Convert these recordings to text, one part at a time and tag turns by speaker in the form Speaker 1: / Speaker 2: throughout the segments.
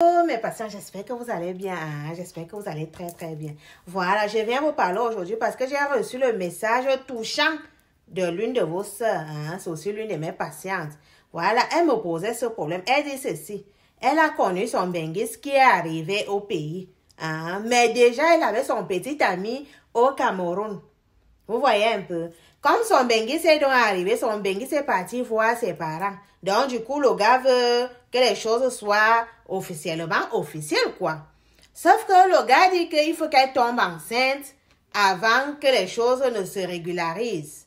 Speaker 1: Oh mes patients, j'espère que vous allez bien. Hein. J'espère que vous allez très très bien. Voilà, je viens vous parler aujourd'hui parce que j'ai reçu le message touchant de l'une de vos soeurs, hein. C'est aussi l'une de mes patientes. Voilà, elle me posait ce problème. Elle dit ceci. Elle a connu son bengis qui est arrivé au pays. Hein. Mais déjà, elle avait son petit ami au Cameroun. Vous voyez un peu. Comme son bengui, s'est donc arrivé, son bengui, s'est parti voir ses parents. Donc, du coup, le gars veut que les choses soient officiellement officielles, quoi. Sauf que le gars dit qu'il faut qu'elle tombe enceinte avant que les choses ne se régularisent.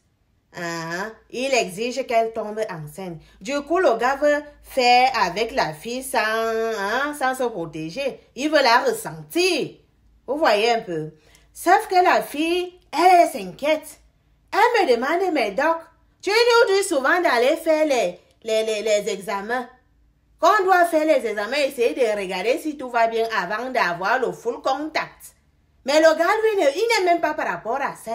Speaker 1: Hein? Il exige qu'elle tombe enceinte. Du coup, le gars veut faire avec la fille sans, hein, sans se protéger. Il veut la ressentir. Vous voyez un peu. Sauf que la fille elle, s'inquiète. Elle me demande, mais doc, tu nous dis souvent d'aller faire les, les, les, examens. Quand on doit faire les examens, essayer de regarder si tout va bien avant d'avoir le full contact. Mais le gars, il n'est même pas par rapport à ça.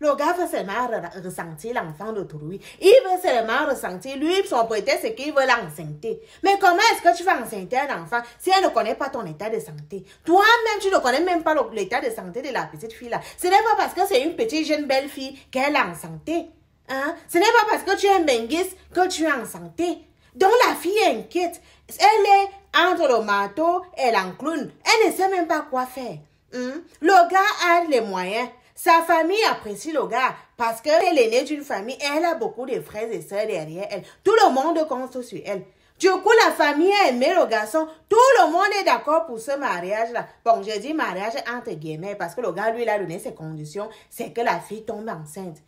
Speaker 1: Le gars veut seulement ressentir l'enfant d'autrui. Il veut seulement ressentir, lui, son prétexte, c'est qu'il veut l'enceinter. Mais comment est-ce que tu vas enseigner un enfant si elle ne connaît pas ton état de santé Toi-même, tu ne connais même pas l'état de santé de la petite fille-là. Ce n'est pas parce que c'est une petite jeune belle fille qu'elle est en santé. Hein? Ce n'est pas parce que tu es un benguis que tu es en santé. Donc la fille est inquiète. Elle est entre le marteau et l'enclume. Elle ne sait même pas quoi faire. Hein? Le gars a les moyens. Sa famille apprécie le gars parce qu'elle est née d'une famille. Elle a beaucoup de frères et sœurs derrière elle. Tout le monde compte sur elle. Du coup, la famille a aimé le garçon. Tout le monde est d'accord pour ce mariage-là. Bon, je dis mariage entre guillemets parce que le gars, lui, il a donné ses conditions. C'est que la fille tombe enceinte.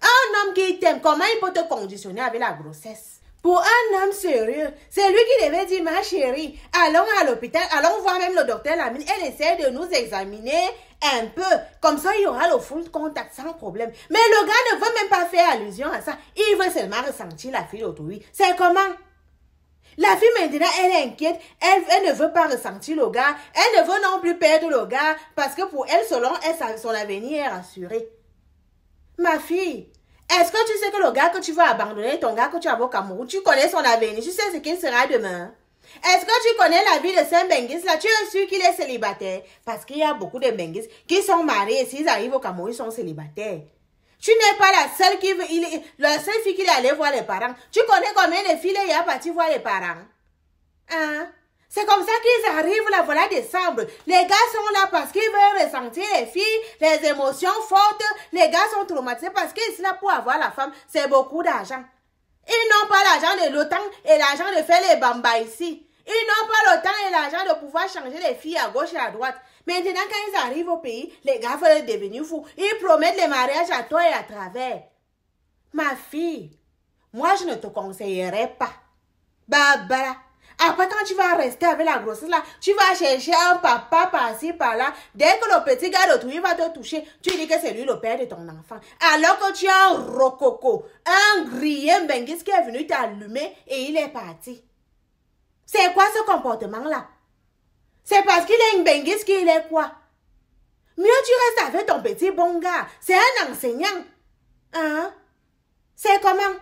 Speaker 1: Un homme qui t'aime, comment il peut te conditionner avec la grossesse? Pour un homme sérieux, c'est lui qui devait dire, ma chérie, allons à l'hôpital, allons voir même le docteur Lamine, elle essaie de nous examiner un peu, comme ça il y aura le full contact sans problème. Mais le gars ne veut même pas faire allusion à ça, il veut seulement ressentir la fille d'autrui. C'est comment la fille maintenant, elle est inquiète, elle, elle, ne veut pas ressentir le gars, elle ne veut non plus perdre le gars, parce que pour elle, selon elle, son avenir est rassuré. Ma fille, est-ce que tu sais que le gars que tu vas abandonner, ton gars que tu as au Cameroun, tu connais son avenir, tu sais ce qu'il sera demain est-ce que tu connais la vie de Saint Bengis là Tu es sûr qu'il est célibataire Parce qu'il y a beaucoup de Bengis qui sont mariés et s'ils arrivent au Cameroun, ils sont célibataires. Tu n'es pas la seule qui veut, il, la seule fille qui est allée voir les parents. Tu connais combien de filles il y a parti voir les parents Hein c'est comme ça qu'ils arrivent là, voilà décembre. Les gars sont là parce qu'ils veulent ressentir les filles, les émotions fortes. Les gars sont traumatisés parce qu'ils sont là pour avoir la femme. C'est beaucoup d'argent. Ils n'ont pas l'argent de l'OTAN et l'argent de faire les bambas ici. Ils n'ont pas le temps et l'argent de pouvoir changer les filles à gauche et à droite. Maintenant, quand ils arrivent au pays, les gars veulent devenir fous. Ils promettent les mariages à toi et à travers. Ma fille, moi, je ne te conseillerais pas. Barbara, après, quand tu vas rester avec la grossesse là, tu vas chercher un papa par-ci, par-là. Dès que le petit gars de il va te toucher, tu dis que c'est lui le père de ton enfant. Alors que tu as un rococo, un grillé benguis qui est venu t'allumer et il est parti. C'est quoi ce comportement-là? C'est parce qu'il est une benguis qu'il est quoi? Mieux tu restes avec ton petit bon gars. C'est un enseignant. Hein? C'est comment?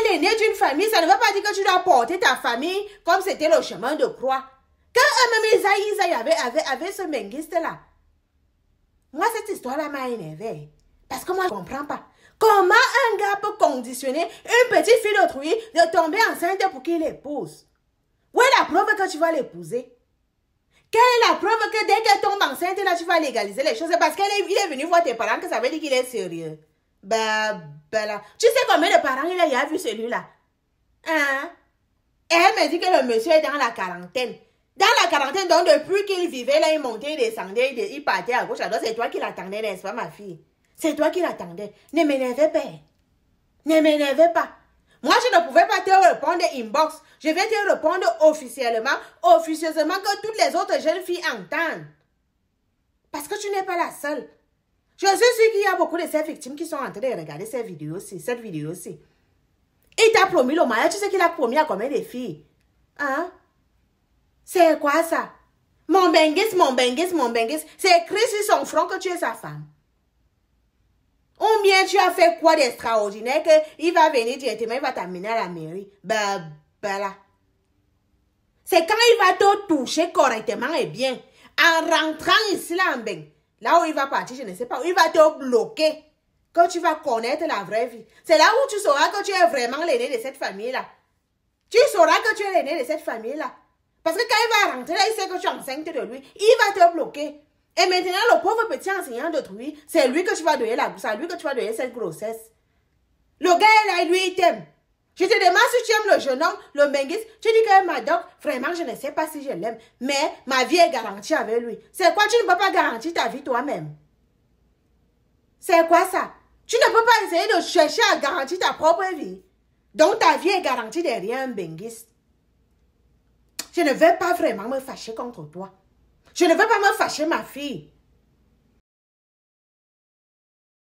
Speaker 1: es l'aîné d'une famille, ça ne veut pas dire que tu dois porter ta famille comme c'était le chemin de croix. Quand même Isaïe, Isaïe avait, ce mengiste-là. Moi, cette histoire-là m'a énervé. Parce que moi, je ne comprends pas. Comment un gars peut conditionner une petite fille d'autrui de tomber enceinte pour qu'il l'épouse Où est la preuve que tu vas l'épouser Quelle est la preuve que dès qu'elle tombe enceinte, là, tu vas légaliser les choses Parce qu'il il est venu voir tes parents que ça veut dire qu'il est sérieux. Bah, là. Tu sais combien de parents il a, a vu celui-là Hein elle m'a dit que le monsieur est dans la quarantaine. Dans la quarantaine, donc depuis qu'il vivait là, il montait, il descendait, il, partait à gauche, à droite. C'est toi qui l'attendais, n'est-ce pas, ma fille C'est toi qui l'attendais. Ne m'énervez pas. Ne m'énervez pas. Moi, je ne pouvais pas te répondre inbox. Je vais te répondre officiellement, officieusement, que toutes les autres jeunes filles entendent. Parce que tu n'es pas la seule. Je suis sûr qu'il y a beaucoup de ces victimes qui sont en train de regarder cette vidéo ci cette vidéo-ci. Il t'a promis le mariage, tu sais qu'il a promis à combien de filles Hein C'est quoi ça Mon bengis, mon bengis, mon bengis, C'est écrit sur son front que tu es sa femme. Ou bien tu as fait quoi d'extraordinaire il va venir directement, il va t'amener à la mairie. Bah, bah là. C'est quand il va te toucher correctement et bien. En rentrant ici là en Là où il va partir, je ne sais pas. Il va te bloquer quand tu vas connaître la vraie vie. C'est là où tu sauras que tu es vraiment l'aîné de cette famille-là. Tu sauras que tu es l'aîné de cette famille-là. Parce que quand il va rentrer il sait que tu es enceinte de lui. Il va te bloquer. Et maintenant, le pauvre petit enseignant d'autrui, c'est lui que tu vas donner la, c'est que tu vas donner cette grossesse. Le gars là, lui, il t'aime. Je te demande si tu aimes le jeune homme, le Bengis. Tu dis que doc, vraiment, je ne sais pas si je l'aime. Mais ma vie est garantie avec lui. C'est quoi Tu ne peux pas garantir ta vie toi-même. C'est quoi ça Tu ne peux pas essayer de chercher à garantir ta propre vie. Donc ta vie est garantie derrière un benghis. Je ne veux pas vraiment me fâcher contre toi. Je ne veux pas me fâcher ma fille.